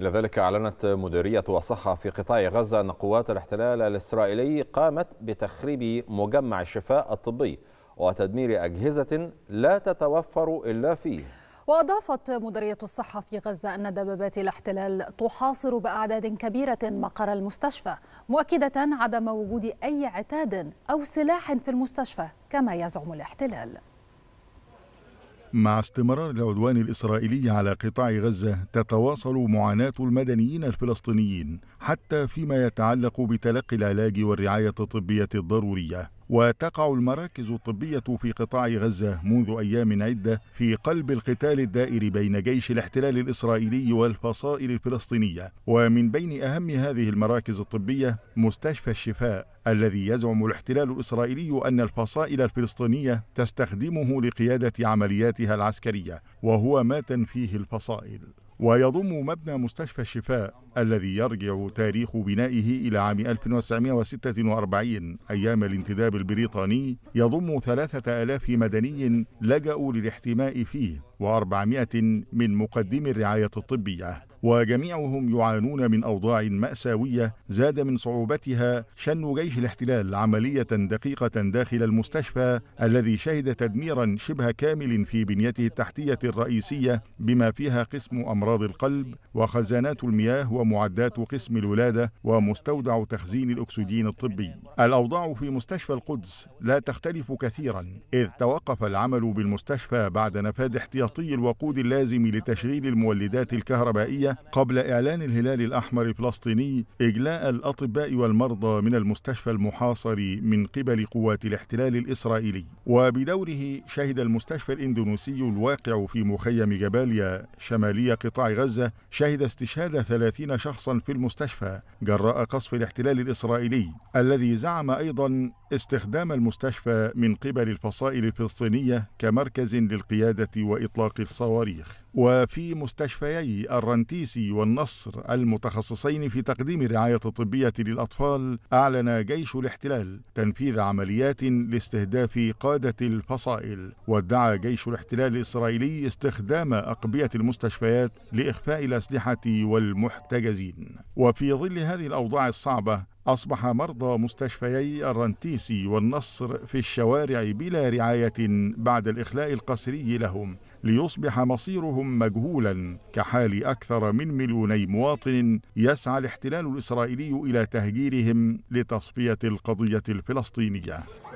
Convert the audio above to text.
إلى ذلك أعلنت مديرية الصحة في قطاع غزة أن قوات الاحتلال الإسرائيلي قامت بتخريب مجمع الشفاء الطبي وتدمير أجهزة لا تتوفر إلا فيه وأضافت مديرية الصحة في غزة أن دبابات الاحتلال تحاصر بأعداد كبيرة مقر المستشفى مؤكدة عدم وجود أي عتاد أو سلاح في المستشفى كما يزعم الاحتلال مع استمرار العدوان الإسرائيلي على قطاع غزة تتواصل معاناة المدنيين الفلسطينيين حتى فيما يتعلق بتلقي العلاج والرعاية الطبية الضرورية وتقع المراكز الطبية في قطاع غزة منذ أيام عدة في قلب القتال الدائر بين جيش الاحتلال الإسرائيلي والفصائل الفلسطينية ومن بين أهم هذه المراكز الطبية مستشفى الشفاء الذي يزعم الاحتلال الإسرائيلي أن الفصائل الفلسطينية تستخدمه لقيادة عملياتها العسكرية وهو ما تنفيه الفصائل ويضم مبنى مستشفى الشفاء الذي يرجع تاريخ بنائه إلى عام 1946 أيام الانتداب البريطاني يضم 3000 مدني لجأوا للاحتماء فيه و400 من مقدمي الرعاية الطبية وجميعهم يعانون من أوضاع مأساوية زاد من صعوبتها شن جيش الاحتلال عملية دقيقة داخل المستشفى الذي شهد تدميرا شبه كامل في بنيته التحتية الرئيسية بما فيها قسم أمراض القلب وخزانات المياه ومعدات قسم الولادة ومستودع تخزين الأكسجين الطبي الأوضاع في مستشفى القدس لا تختلف كثيرا إذ توقف العمل بالمستشفى بعد نفاذ احتياطي الوقود اللازم لتشغيل المولدات الكهربائية قبل إعلان الهلال الأحمر الفلسطيني إجلاء الأطباء والمرضى من المستشفى المحاصر من قبل قوات الاحتلال الإسرائيلي وبدوره شهد المستشفى الإندونيسي الواقع في مخيم جباليا شمالي قطاع غزة شهد استشهاد 30 شخصا في المستشفى جراء قصف الاحتلال الإسرائيلي الذي زعم أيضا استخدام المستشفى من قبل الفصائل الفلسطينية كمركز للقيادة وإطلاق الصواريخ وفي مستشفيي الرنتي السيسي والنصر المتخصصين في تقديم الرعاية الطبية للأطفال أعلن جيش الاحتلال تنفيذ عمليات لاستهداف قادة الفصائل وادعى جيش الاحتلال الإسرائيلي استخدام أقبية المستشفيات لإخفاء الأسلحة والمحتجزين وفي ظل هذه الأوضاع الصعبة أصبح مرضى مستشفيي الرنتيسي والنصر في الشوارع بلا رعاية بعد الإخلاء القسري لهم ليصبح مصيرهم مجهولا كحال أكثر من مليوني مواطن يسعى الاحتلال الإسرائيلي إلى تهجيرهم لتصفية القضية الفلسطينية